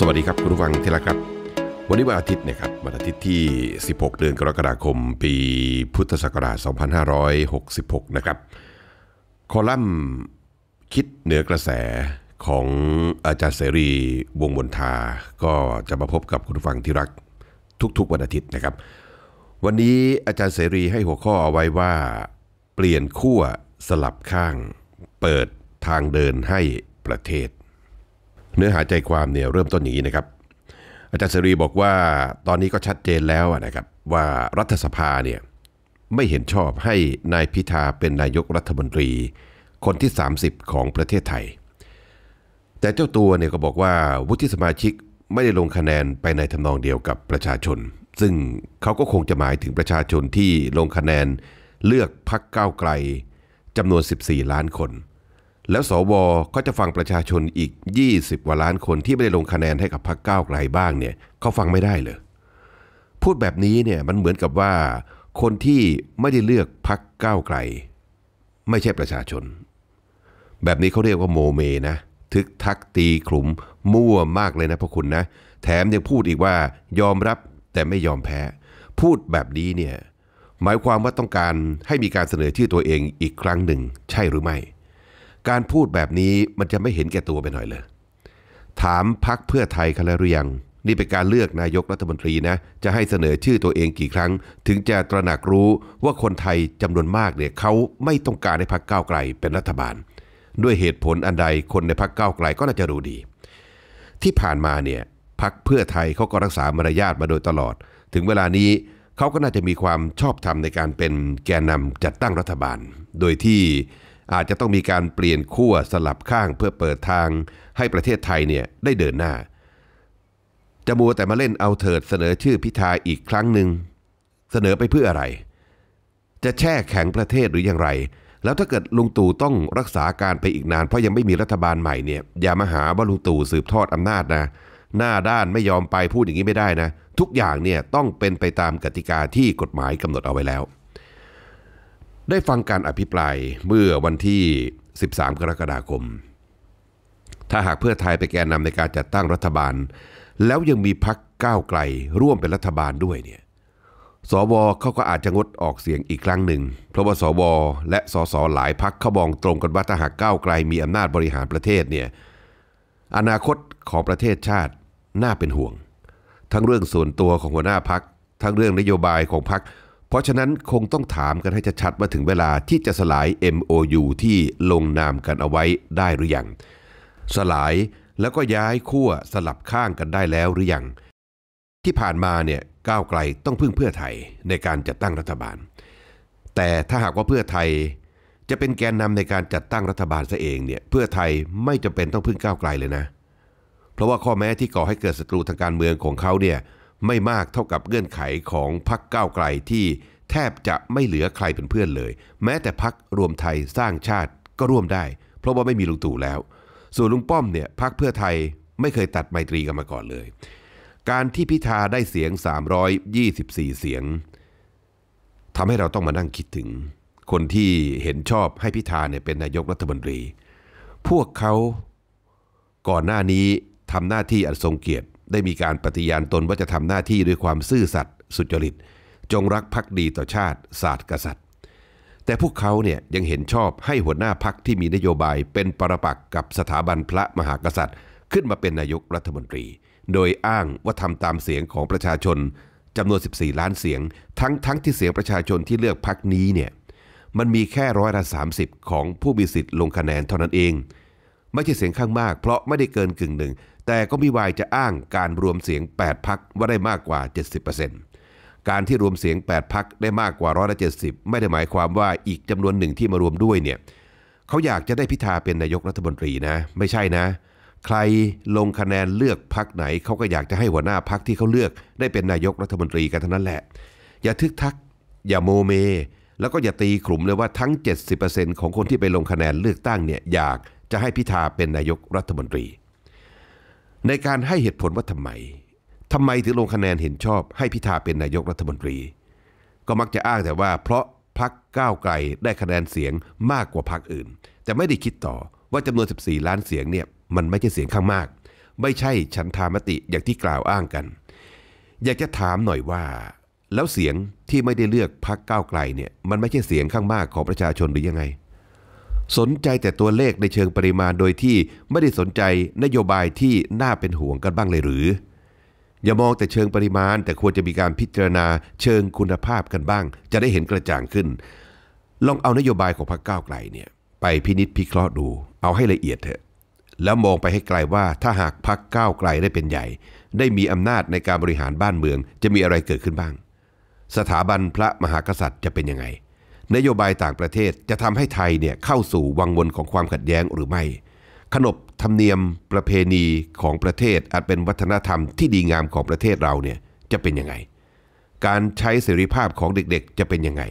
สวัสดีครับคุณผู้ฟังที่รักครับวันนี้วันอาทิตย์นะครับวันอาทิตย์ที่ 16 เดือนกรกฎาคม ปีพุทธศักราช 2566นะครับคอลัมน์คิดเหนือกระแสของอาจารย์เสรีวงบนทา ก็จะมาพบกับคุณผู้ฟังที่รัก ทุกๆ วันอาทิตย์นะครับ วันนี้อาจารย์เสรีให้หัวข้อเอาไว้ว่าเปลี่ยนขั้วสลับข้าง เปิดทางเดินให้ประเทศเนื้อหาใจความเนี่ยเริ่มต้นอย่างนี้นะครับ อาจารย์เสรีบอกว่าตอนนี้ก็ชัดเจนแล้วนะครับว่ารัฐสภาเนี่ยไม่เห็นชอบให้นายพิธาเป็นนายกรัฐมนตรี คนที่ 30 ของประเทศไทย แต่เจ้าตัวเนี่ยก็บอกว่าวุฒิสมาชิกไม่ได้ลงคะแนนไปในทำนองเดียวกับประชาชน ซึ่งเขาก็คงจะหมายถึงประชาชนที่ลงคะแนนเลือกพักก้าวไกลจำนวน 14 ล้านคนแล้วสวก็จะฟังประชาชนอีก 20กว่าล้านคนที่ไม่ได้ลงคะแนนให้กับพรรคก้าวไกลบ้างเนี่ยเขาฟังไม่ได้เลย พูดแบบนี้เนี่ยมันเหมือนกับว่า คนที่ไม่ได้เลือกพรรคก้าวไกล ไม่ใช่ประชาชน แบบนี้เขาเรียกว่าโมเมนะ ทึกทักตีขลุมมั่วมากเลยนะพวกคุณนะแถมยังพูดอีกว่ายอมรับแต่ไม่ยอมแพ้พูดแบบนี้เนี่ยหมายความว่าต้องการให้มีการเสนอชื่อตัวเองอีกครั้งหนึ่งใช่หรือไม่การพูดแบบนี้มันจะไม่เห็นแก่ตัวไปหน่อยเลย ถามพักเพื่อไทยคาหรือยังนี่เป็นการเลือกนายกรัฐมนตรีนะจะให้เสนอชื่อตัวเองกี่ครั้ง ถึงจะตระหนักรู้ว่าคนไทยจำนวนมากเนี่ยเขาไม่ต้องการให้พักก้าวไกลเป็นรัฐบาล ด้วยเหตุผลอันใดคนในพักก้าวไกลก็น่าจะรู้ดี ที่ผ่านมาเนี่ยพักเพื่อไทยเขาก็รักษามารยาทมาโดยตลอด ถึงเวลานี้เขาก็น่าจะมีความชอบธรรมในการเป็นแกนนำจัดตั้งรัฐบาล โดยที่อาจจะต้องมีการเปลี่ยนขั้วสลับข้างเพื่อเปิดทางให้ประเทศไทยเนี่ยได้เดินหน้า จะมัวแต่มาเล่นเอาเถิดเสนอชื่อพิธาอีกครั้งหนึ่งเสนอไปเพื่ออะไร จะแช่แข็งประเทศหรืออย่างไร แล้วถ้าเกิดลุงตู่ต้องรักษาการไปอีกนานเพราะยังไม่มีรัฐบาลใหม่เนี่ยอย่ามาหาว่าลุงตู่สืบทอดอำนาจนะ หน้าด้านไม่ยอมไปพูดอย่างนี้ไม่ได้นะ ทุกอย่างเนี่ยต้องเป็นไปตามกติกาที่กฎหมายกำหนดเอาไว้แล้วได้ฟังการอภิปรายเมื่อวันที่ 13 กรกฎาคม ถ้าหากเพื่อไทยไปแกนนำในการจัดตั้งรัฐบาล แล้วยังมีพักก้าวไกลร่วมเป็นรัฐบาลด้วยเนี่ยสวเขาก็อาจจะงดออกเสียงอีกครั้งหนึ่งเพราะว่าสวและสสหลายพักเขาบองตรงกันว่าถ้าหากก้าวไกลมีอำนาจบริหารประเทศเนี่ย อนาคตของประเทศชาติน่าเป็นห่วง ทั้งเรื่องส่วนตัวของหัวหน้าพักทั้งเรื่องนโยบายของพักเพราะฉะนั้นคงต้องถามกันให้ชัดๆว่าถึงเวลาที่จะสลาย MOU ที่ลงนามกันเอาไว้ได้หรือยังสลายแล้วก็ย้ายขั้วสลับข้างกันได้แล้วหรือยังที่ผ่านมาเนี่ยก้าวไกลต้องพึ่งเพื่อไทยในการจัดตั้งรัฐบาล แต่ถ้าหากว่าเพื่อไทย จะเป็นแกนนำในการจัดตั้งรัฐบาลซะเองเนี่ยเพื่อไทยไม่จำเป็นต้องพึ่งก้าวไกลเลยนะ เพราะว่าข้อแม้ที่ก่อให้เกิดศัตรูทางการเมืองของเขาเนี่ยไม่มากเท่ากับเงื่อนไขของพักก้าวไกลที่แทบจะไม่เหลือใครเป็นเพื่อนเลย แม้แต่พักรวมไทยสร้างชาติก็ร่วมได้ เพราะว่าไม่มีลุงตู่แล้วส่วนลุงป้อมเนี่ยพักเพื่อไทยไม่เคยตัดไมตรีกันมาก่อนเลย การที่พิธาได้เสียง 324 เสียงทำให้เราต้องมานั่งคิดถึง คนที่เห็นชอบให้พิธาเนี่ยเป็นนายกรัฐมนตรี พวกเขาก่อนหน้านี้ทำหน้าที่อันทรงเกียรติได้มีการปฏิญาณตนว่าจะทำหน้าที่ด้วยความซื่อสัตย์สุจริต จงรักภักดีต่อชาติศาสตร์กษัตริย์ แต่พวกเขาเนี่ยยังเห็นชอบให้หัวหน้าพักที่มีนโยบายเป็นปรปักษ์กับสถาบันพระมหากษัตริย์ ขึ้นมาเป็นนายกรัฐมนตรี โดยอ้างว่าทำตามเสียงของประชาชนจำนวน 14 ล้านเสียง ทั้งทั้งที่เสียงประชาชนที่เลือกพักนี้เนี่ยมันมีแค่ร้อยละ30 ของผู้มีสิทธิ์ลงคะแนนเท่านั้นเองไม่ใช่เสียงข้างมาก เพราะไม่ได้เกินกึ่งหนึ่งแต่ก็มีวายจะอ้างการรวมเสียง 8 พักว่าได้มากกว่า 70%การที่รวมเสียง 8 พักได้มากกว่าร้อยละ70 ไม่ได้หมายความว่าอีกจำนวนหนึ่งที่มารวมด้วยเนี่ยเขาอยากจะได้พิธาเป็นนายกรัฐมนตรีนะไม่ใช่นะ ใครลงคะแนนเลือกพักไหนเขาก็อยากจะให้หัวหน้าพักที่เขาเลือกได้เป็นนายกรัฐมนตรีกันเท่านั้นแหละอย่าทึกทักอย่าโมเม แล้วก็อย่าตีขลุมเลยว่าทั้ง 70%ของคนที่ไปลงคะแนนเลือกตั้งเนี่ยอยากจะให้พิธาเป็นนายกรัฐมนตรีในการให้เหตุผลว่าทำไมทำไมถึงลงคะแนนเห็นชอบให้พิธาเป็นนายกรัฐมนตรี ก็มักจะอ้างแต่ว่าเพราะพักก้าวไกลได้คะแนนเสียงมากกว่าพักอื่น แต่ไม่ได้คิดต่อว่าจำนวน 14 ล้านเสียงเนี่ยมันไม่ใช่เสียงข้างมาก ไม่ใช่ชันทามติอย่างที่กล่าวอ้างกัน อยากจะถามหน่อยว่า แล้วเสียงที่ไม่ได้เลือกพักก้าวไกลเนี่ยมันไม่ใช่เสียงข้างมากของประชาชนหรือยังไงสนใจแต่ตัวเลขในเชิงปริมาณโดยที่ไม่ได้สนใจนโยบายที่น่าเป็นห่วงกันบ้างเลยหรือ อย่ามองแต่เชิงปริมาณแต่ควรจะมีการพิจารณาเชิงคุณภาพกันบ้าง จะได้เห็นกระจ่างขึ้น ลองเอานโยบายของพรรคก้าวไกลเนี่ยไปพินิษพิเคราะห์ดูเอาให้ละเอียดเถอะแล้วมองไปให้ไกลว่าถ้าหากพรรคก้าวไกลได้เป็นใหญ่ ได้มีอำนาจในการบริหารบ้านเมืองจะมีอะไรเกิดขึ้นบ้าง สถาบันพระมหากษัตริย์จะเป็นยังไงนโยบายต่างประเทศจะทำให้ไทยเนี่ยเข้าสู่วังวนของความขัดแย้งหรือไม่ ขนบธรรมเนียมประเพณีของประเทศ อาจเป็นวัฒนธรรมที่ดีงามของประเทศเราเนี่ยจะเป็นยังไง การใช้เสรีภาพของเด็กๆ จะเป็นยังไง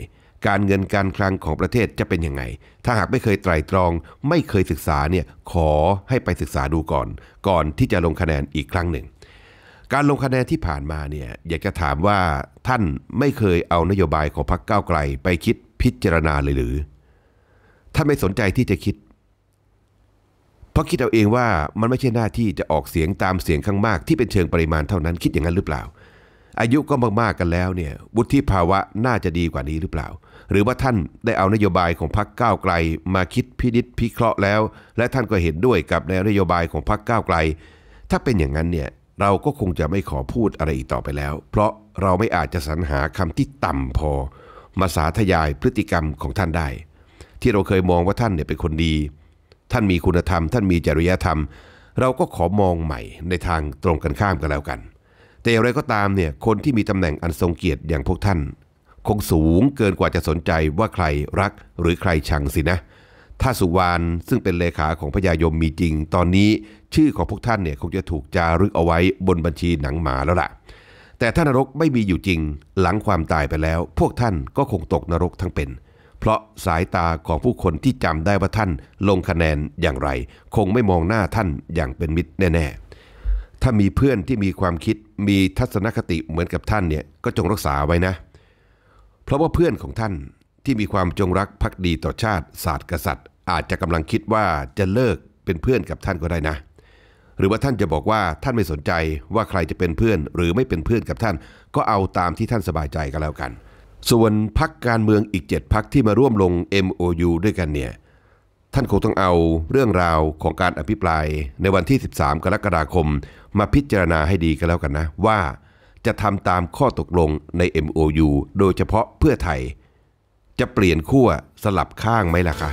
การเงินการคลังของประเทศจะเป็นยังไง ถ้าหากไม่เคยไตรตรอง ไม่เคยศึกษาเนี่ยขอให้ไปศึกษาดูก่อน ก่อนที่จะลงคะแนนอีกครั้งหนึ่ง การลงคะแนนที่ผ่านมาเนี่ยอยากจะถามว่าท่านไม่เคยเอานโยบายของพรรคก้าวไกลไปคิดพิจารณาเลยหรือ ถ้าไม่สนใจที่จะคิด เพราะคิดเอาเองว่ามันไม่ใช่หน้าที่จะออกเสียงตามเสียงข้างมากที่เป็นเชิงปริมาณเท่านั้นคิดอย่างนั้นหรือเปล่า อายุก็มากๆกันแล้วเนี่ยวุฒิภาวะน่าจะดีกว่านี้หรือเปล่า หรือว่าท่านได้เอานโยบายของพรรคก้าวไกลมาคิดพินิษพิเคราะห์แล้ว และท่านก็เห็นด้วยกับแนวนโยบายของพรรคก้าวไกลถ้าเป็นอย่างนั้นเนี่ยเราก็คงจะไม่ขอพูดอะไรอีกต่อไปแล้ว เพราะเราไม่อาจจะสรรหาคำที่ต่ำพอมาสาธยายพฤติกรรมของท่านได้ ที่เราเคยมองว่าท่านเนี่ยเป็นคนดี ท่านมีคุณธรรม ท่านมีจริยธรรม เราก็ขอมองใหม่ในทางตรงกันข้ามกันแล้วกัน แต่อย่างไรก็ตามเนี่ยคนที่มีตำแหน่งอันทรงเกียรติอย่างพวกท่าน คงสูงเกินกว่าจะสนใจว่าใครรักหรือใครชังสินะ ถ้าสุวรรณซึ่งเป็นเลขาของพญายมมีจริง ตอนนี้ชื่อของพวกท่านเนี่ยคงจะถูกจารึกเอาไว้บนบัญชีหนังหมาแล้วล่ะแต่ถ้านรกไม่มีอยู่จริงหลังความตายไปแล้ว พวกท่านก็คงตกนรกทั้งเป็น เพราะสายตาของผู้คนที่จำได้ว่าท่านลงคะแนนอย่างไร คงไม่มองหน้าท่านอย่างเป็นมิตรแน่ ๆ ถ้ามีเพื่อนที่มีความคิด มีทัศนคติเหมือนกับท่านเนี่ย ก็จงรักษาไว้นะ เพราะว่าเพื่อนของท่านที่มีความจงรักภักดีต่อชาติศาสตร์กษัตริย์ อาจจะกำลังคิดว่าจะเลิกเป็นเพื่อนกับท่านก็ได้นะหรือว่าท่านจะบอกว่าท่านไม่สนใจว่าใครจะเป็นเพื่อนหรือไม่เป็นเพื่อนกับท่าน ก็เอาตามที่ท่านสบายใจก็แล้วกัน ส่วนพักการเมืองอีก 7พักที่มาร่วมลง MOU ด้วยกันเนี่ยท่านคงต้องเอาเรื่องราวของการอภิปรายในวันที่ 13 กรกฎาคม มาพิจารณาให้ดีกันแล้วกันนะว่าจะทำตามข้อตกลงใน MOU โดยเฉพาะเพื่อไทย จะเปลี่ยนขั้วสลับข้างไหมล่ะคะ